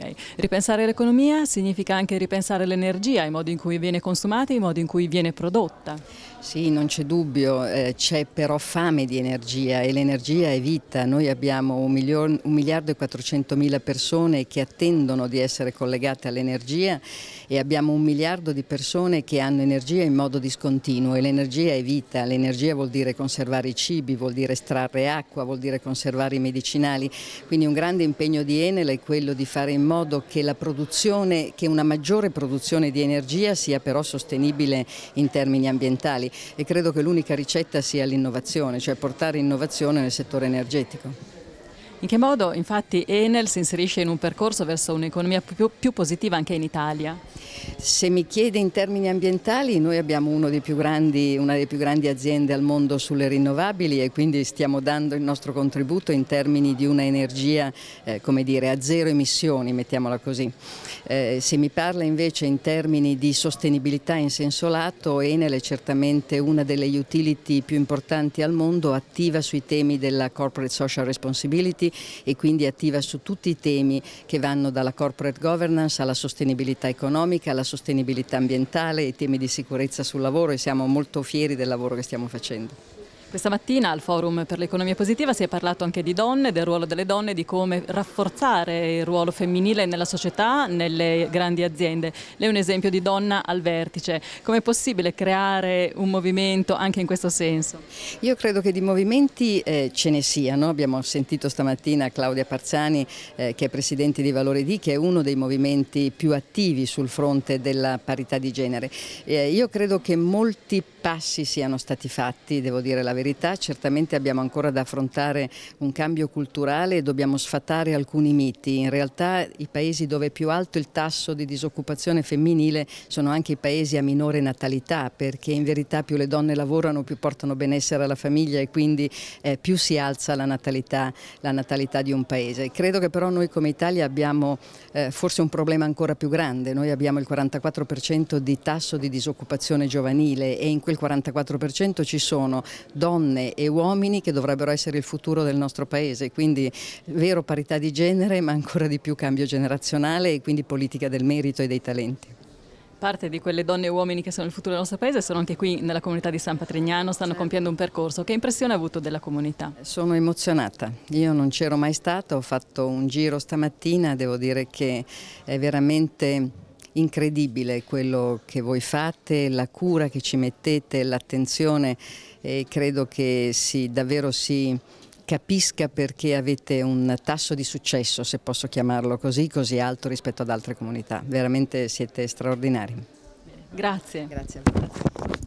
Okay. Ripensare l'economia significa anche ripensare l'energia, i modi in cui viene consumata, i modi in cui viene prodotta. Sì, non c'è dubbio, eh, c'è però fame di energia e l'energia è vita. Noi abbiamo un, milion, un miliardo e 400 mila persone che attendono di essere collegate all'energia e abbiamo un miliardo di persone che hanno energia in modo discontinuo e l'energia è vita, l'energia vuol dire conservare i cibi, vuol dire estrarre acqua, vuol dire conservare i medicinali, quindi un grande impegno di Enel è quello di fare in modo modo che, che una maggiore produzione di energia sia però sostenibile in termini ambientali e credo che l'unica ricetta sia l'innovazione, cioè portare innovazione nel settore energetico. In che modo infatti Enel si inserisce in un percorso verso un'economia più, più, positiva anche in Italia? Se mi chiede in termini ambientali, noi abbiamo grandi, una delle più grandi aziende al mondo sulle rinnovabili e quindi stiamo dando il nostro contributo in termini di un'energia eh, a zero emissioni, mettiamola così. Eh, se mi parla invece in termini di sostenibilità in senso lato, Enel è certamente una delle utility più importanti al mondo, attiva sui temi della corporate social responsibility, e quindi è attiva su tutti i temi che vanno dalla corporate governance alla sostenibilità economica, alla sostenibilità ambientale, ai temi di sicurezza sul lavoro e siamo molto fieri del lavoro che stiamo facendo. Questa mattina al Forum per l'Economia Positiva si è parlato anche di donne, del ruolo delle donne, di come rafforzare il ruolo femminile nella società, nelle grandi aziende. Lei è un esempio di donna al vertice. Com'è possibile creare un movimento anche in questo senso? Io credo che di movimenti eh, ce ne siano. Abbiamo sentito stamattina Claudia Parzani, eh, che è presidente di Valore D, che è uno dei movimenti più attivi sul fronte della parità di genere. Eh, io credo che molti passi siano stati fatti, devo dire la verità verità, certamente abbiamo ancora da affrontare un cambio culturale e dobbiamo sfatare alcuni miti. In realtà i paesi dove è più alto il tasso di disoccupazione femminile sono anche i paesi a minore natalità, perché in verità più le donne lavorano, più portano benessere alla famiglia e quindi eh, più si alza la natalità, la natalità, di un paese. Credo che però noi come Italia abbiamo eh, forse un problema ancora più grande. Noi abbiamo il 44% di tasso di disoccupazione giovanile e in quel 44% ci sono donne donne e uomini che dovrebbero essere il futuro del nostro paese, quindi vero parità di genere ma ancora di più cambio generazionale e quindi politica del merito e dei talenti parte di quelle donne e uomini che sono il futuro del nostro paese sono anche qui nella comunità di San Patrignano, stanno certo. compiendo un percorso. Che impressione ha avuto della comunità? Sono emozionata, io non c'ero mai stata, ho fatto un giro stamattina, devo dire che è veramente incredibile quello che voi fate, la cura che ci mettete, l'attenzione e credo che si, davvero si capisca perché avete un tasso di successo, se posso chiamarlo così, così alto rispetto ad altre comunità. Veramente siete straordinari. Grazie. Grazie a voi.